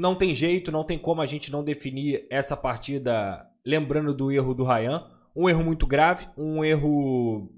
não tem jeito, não tem como a gente não definir essa partida lembrando do erro do Ryan. Um erro muito grave, um erro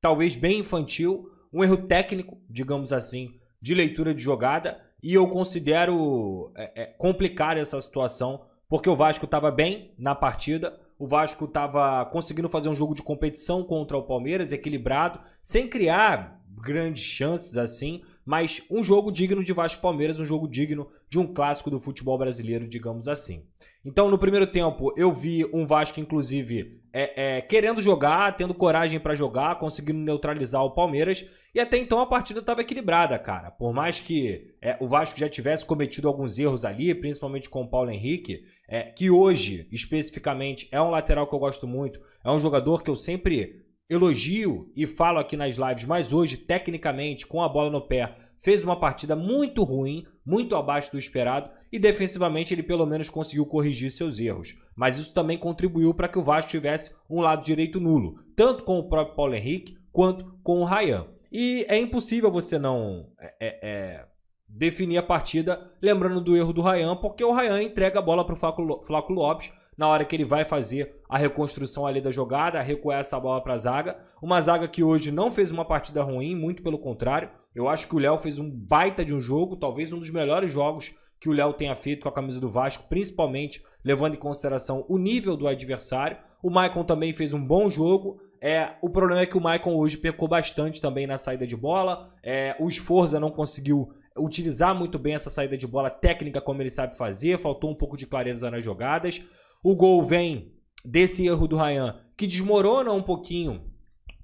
talvez bem infantil, um erro técnico, digamos assim, de leitura de jogada. E eu considero é, é, complicada essa situação, porque o Vasco estava bem na partida, o Vasco estava conseguindo fazer um jogo de competição contra o Palmeiras, equilibrado, sem criar grandes chances assim, mas um jogo digno de Vasco Palmeiras, um jogo digno de um clássico do futebol brasileiro, digamos assim. Então, no primeiro tempo, eu vi um Vasco, inclusive, é, é, querendo jogar, tendo coragem para jogar, conseguindo neutralizar o Palmeiras. E até então a partida estava equilibrada, cara. Por mais que é, o Vasco já tivesse cometido alguns erros ali, principalmente com o Paulo Henrique, é, que hoje, especificamente, é um lateral que eu gosto muito, é um jogador que eu sempre elogio e falo aqui nas lives, mas hoje, tecnicamente, com a bola no pé, fez uma partida muito ruim, muito abaixo do esperado e defensivamente ele pelo menos conseguiu corrigir seus erros. Mas isso também contribuiu para que o Vasco tivesse um lado direito nulo, tanto com o próprio Paulo Henrique quanto com o Rayan. E é impossível você não é, é, é, definir a partida lembrando do erro do Rayan, porque o Rayan entrega a bola para o Flaco Lopes na hora que ele vai fazer a reconstrução ali da jogada, recuar essa bola para a zaga. Uma zaga que hoje não fez uma partida ruim, muito pelo contrário. Eu acho que o Léo fez um baita de um jogo, talvez um dos melhores jogos que o Léo tenha feito com a camisa do Vasco, principalmente levando em consideração o nível do adversário. O Maicon também fez um bom jogo. É, o problema é que o Maicon hoje pecou bastante também na saída de bola. É, o Esforza não conseguiu utilizar muito bem essa saída de bola técnica como ele sabe fazer. Faltou um pouco de clareza nas jogadas. O gol vem desse erro do Ryan, que desmorona um pouquinho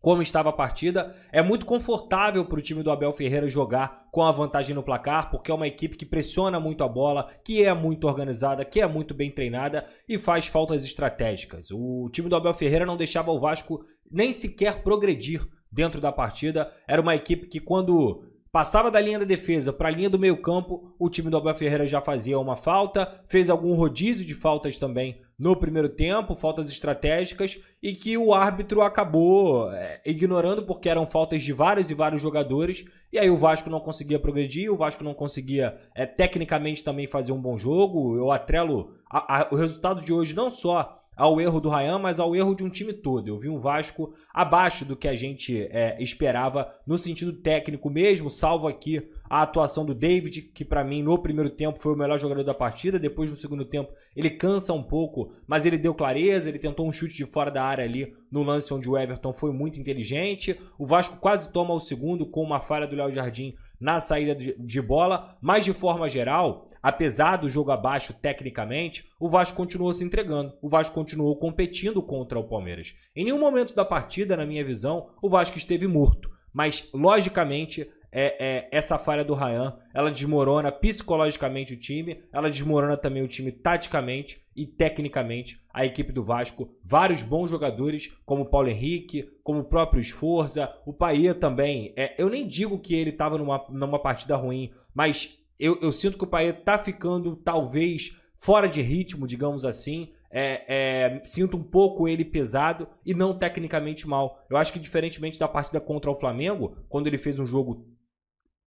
como estava a partida. É muito confortável para o time do Abel Ferreira jogar com a vantagem no placar, porque é uma equipe que pressiona muito a bola, que é muito organizada, que é muito bem treinada e faz faltas estratégicas. O time do Abel Ferreira não deixava o Vasco nem sequer progredir dentro da partida. Era uma equipe que, quando passava da linha da defesa para a linha do meio-campo, o time do Abel Ferreira já fazia uma falta, fez algum rodízio de faltas também no primeiro tempo, faltas estratégicas, e que o árbitro acabou é, ignorando porque eram faltas de vários e vários jogadores, e aí o Vasco não conseguia progredir, o Vasco não conseguia é, tecnicamente também fazer um bom jogo. Eu atrelo a, a, o resultado de hoje não só ao erro do Ryan, mas ao erro de um time todo. Eu vi um Vasco abaixo do que a gente é, esperava no sentido técnico mesmo, salvo aqui a atuação do David, que para mim no primeiro tempo foi o melhor jogador da partida, depois no segundo tempo ele cansa um pouco, mas ele deu clareza, ele tentou um chute de fora da área ali no lance onde o Everton foi muito inteligente. O Vasco quase toma o segundo com uma falha do Léo Jardim na saída de bola, mas de forma geral, apesar do jogo abaixo tecnicamente, o Vasco continuou se entregando, o Vasco continuou competindo contra o Palmeiras. Em nenhum momento da partida, na minha visão, o Vasco esteve morto mas logicamente é, é, essa falha do Ryan, ela desmorona psicologicamente o time, ela desmorona também o time taticamente e tecnicamente a equipe do Vasco. Vários bons jogadores, como o Paulo Henrique, como o próprio Esforza, o Paia também. É, eu nem digo que ele estava numa, numa partida ruim, mas eu, eu sinto que o Paia está ficando talvez fora de ritmo, digamos assim. É, é, sinto um pouco ele pesado e não tecnicamente mal. Eu acho que, diferentemente da partida contra o Flamengo, quando ele fez um jogo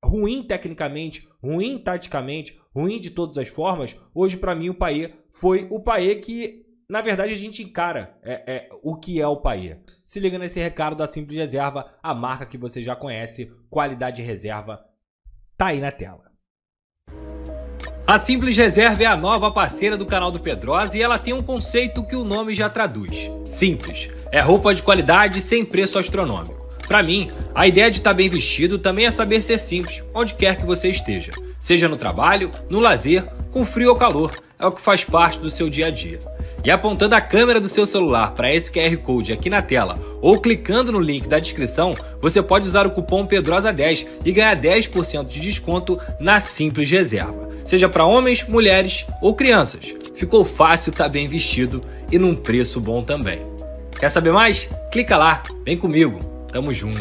ruim tecnicamente, ruim taticamente, ruim de todas as formas, hoje para mim o Payet foi o Payet que, na verdade, a gente encara é, é, o que é o Payet. Se liga nesse recado da Simples Reserva, a marca que você já conhece, qualidade reserva, tá aí na tela. A Simples Reserva é a nova parceira do canal do Pedrosa e ela tem um conceito que o nome já traduz. Simples. É roupa de qualidade sem preço astronômico. Para mim, a ideia de estar tá bem vestido também é saber ser simples, onde quer que você esteja. Seja no trabalho, no lazer, com frio ou calor, é o que faz parte do seu dia a dia. E apontando a câmera do seu celular para esse QR Code aqui na tela ou clicando no link da descrição, você pode usar o cupom PEDROSA10 e ganhar 10% de desconto na Simples Reserva. Seja para homens, mulheres ou crianças. Ficou fácil estar tá bem vestido e num preço bom também. Quer saber mais? Clica lá, vem comigo. Tamo junto.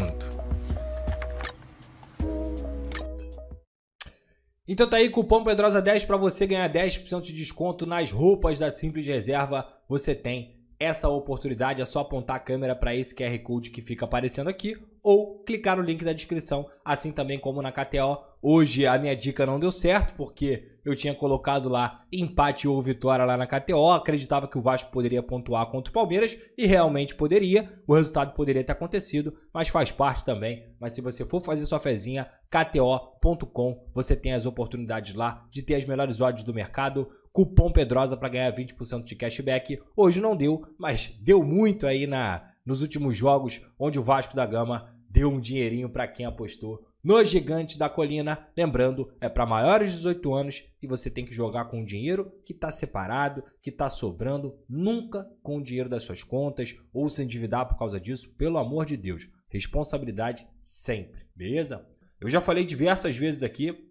Então tá aí cupom Pedrosa 10 para você ganhar 10% de desconto nas roupas da Simples Reserva. Você tem essa oportunidade, é só apontar a câmera para esse QR Code que fica aparecendo aqui ou clicar no link da descrição, assim também como na KTO Hoje a minha dica não deu certo, porque eu tinha colocado lá empate ou vitória lá na KTO, acreditava que o Vasco poderia pontuar contra o Palmeiras e realmente poderia, o resultado poderia ter acontecido, mas faz parte também. Mas se você for fazer sua fezinha, KTO.com, você tem as oportunidades lá de ter as melhores odds do mercado. Cupom Pedrosa para ganhar 20% de cashback. Hoje não deu, mas deu muito aí na nos últimos jogos, onde o Vasco da Gama deu um dinheirinho para quem apostou no Gigante da Colina. Lembrando, é para maiores de 18 anos e você tem que jogar com o dinheiro que está separado, que está sobrando, nunca com o dinheiro das suas contas ou se endividar por causa disso, pelo amor de Deus. Responsabilidade sempre, beleza? Eu já falei diversas vezes aqui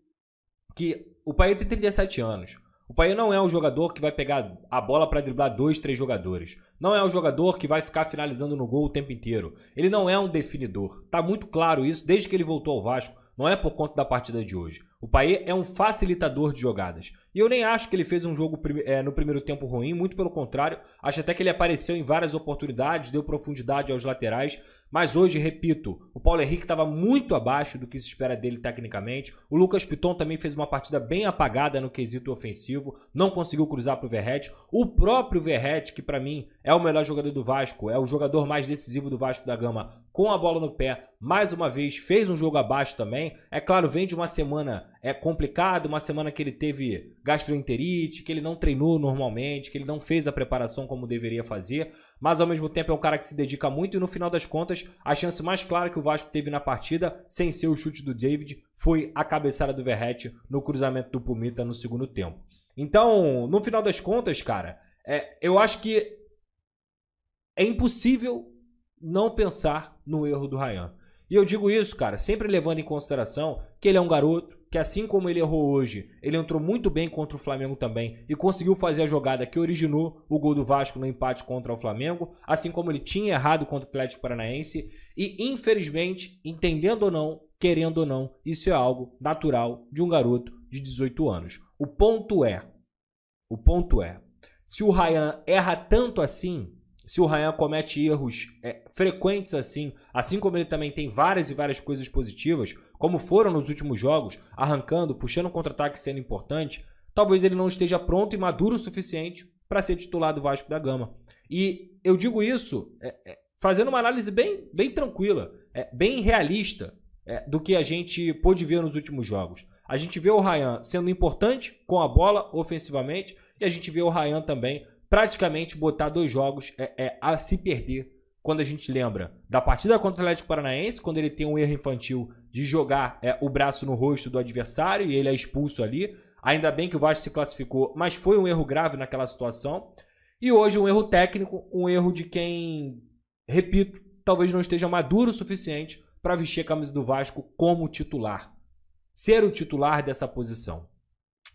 que o pai é tem 37 anos. O Pai não é um jogador que vai pegar a bola para driblar dois, três jogadores. Não é um jogador que vai ficar finalizando no gol o tempo inteiro. Ele não é um definidor. Tá muito claro isso desde que ele voltou ao Vasco. Não é por conta da partida de hoje. O Payet é um facilitador de jogadas. E eu nem acho que ele fez um jogo é, no primeiro tempo ruim, muito pelo contrário. Acho até que ele apareceu em várias oportunidades, deu profundidade aos laterais. Mas hoje, repito, o Paulo Henrique estava muito abaixo do que se espera dele tecnicamente. O Lucas Piton também fez uma partida bem apagada no quesito ofensivo, não conseguiu cruzar para o Verrete. O próprio Verrete, que para mim é o melhor jogador do Vasco, é o jogador mais decisivo do Vasco da Gama, com a bola no pé, mais uma vez fez um jogo abaixo também. É claro, vem de uma semana é complicado uma semana que ele teve gastroenterite, que ele não treinou normalmente, que ele não fez a preparação como deveria fazer, mas ao mesmo tempo é um cara que se dedica muito e no final das contas, a chance mais clara que o Vasco teve na partida, sem ser o chute do David, foi a cabeçada do Verrete no cruzamento do Pumita no segundo tempo. Então, no final das contas, cara, é, eu acho que é impossível não pensar no erro do Ryan. E eu digo isso, cara, sempre levando em consideração que ele é um garoto, que assim como ele errou hoje, ele entrou muito bem contra o Flamengo também e conseguiu fazer a jogada que originou o gol do Vasco no empate contra o Flamengo, assim como ele tinha errado contra o Atlético Paranaense. E infelizmente, entendendo ou não, querendo ou não, isso é algo natural de um garoto de 18 anos. O ponto é, o ponto é, se o Ryan erra tanto assim, se o Ryan comete erros é, frequentes assim, assim como ele também tem várias e várias coisas positivas, como foram nos últimos jogos, arrancando, puxando contra-ataque sendo importante, talvez ele não esteja pronto e maduro o suficiente para ser titular do Vasco da Gama. E eu digo isso é, é, fazendo uma análise bem, bem tranquila, é, bem realista é, do que a gente pôde ver nos últimos jogos. A gente vê o Ryan sendo importante com a bola ofensivamente e a gente vê o Ryan também praticamente botar dois jogos é, é, a se perder quando a gente lembra da partida contra o Atlético Paranaense, quando ele tem um erro infantil de jogar é, o braço no rosto do adversário e ele é expulso ali. Ainda bem que o Vasco se classificou, mas foi um erro grave naquela situação. E hoje um erro técnico, um erro de quem, repito, talvez não esteja maduro o suficiente para vestir a camisa do Vasco como titular. Ser o titular dessa posição.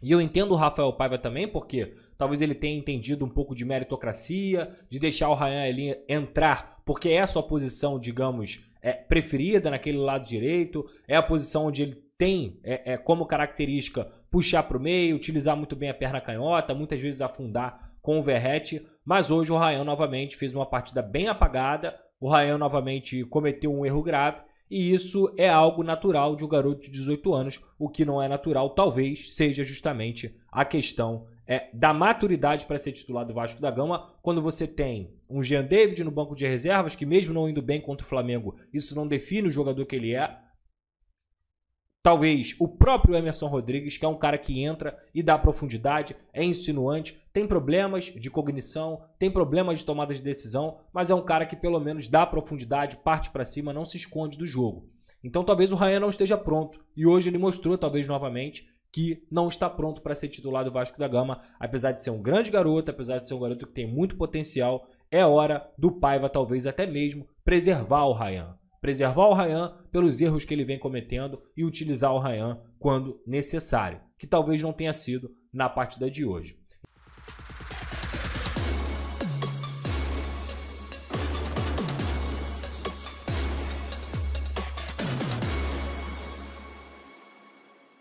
E eu entendo o Rafael Paiva também, porque Talvez ele tenha entendido um pouco de meritocracia, de deixar o Ryan entrar, porque é a sua posição, digamos, é, preferida naquele lado direito, é a posição onde ele tem é, é como característica puxar para o meio, utilizar muito bem a perna canhota, muitas vezes afundar com o Verrete, mas hoje o Ryan novamente fez uma partida bem apagada, o Ryan novamente cometeu um erro grave, e isso é algo natural de um garoto de 18 anos. O que não é natural, talvez, seja justamente a questão é, da maturidade para ser titular do Vasco da Gama, quando você tem um Jean David no banco de reservas, que mesmo não indo bem contra o Flamengo, isso não define o jogador que ele é. Talvez o próprio Emerson Rodrigues, que é um cara que entra e dá profundidade, é insinuante, tem problemas de cognição, tem problemas de tomada de decisão, mas é um cara que pelo menos dá profundidade, parte para cima, não se esconde do jogo. Então talvez o Ryan não esteja pronto. E hoje ele mostrou, talvez novamente, que não está pronto para ser titular do Vasco da Gama, apesar de ser um grande garoto, apesar de ser um garoto que tem muito potencial, é hora do Paiva talvez até mesmo preservar o Rayan. Preservar o Rayan pelos erros que ele vem cometendo e utilizar o Rayan quando necessário, que talvez não tenha sido na partida de hoje.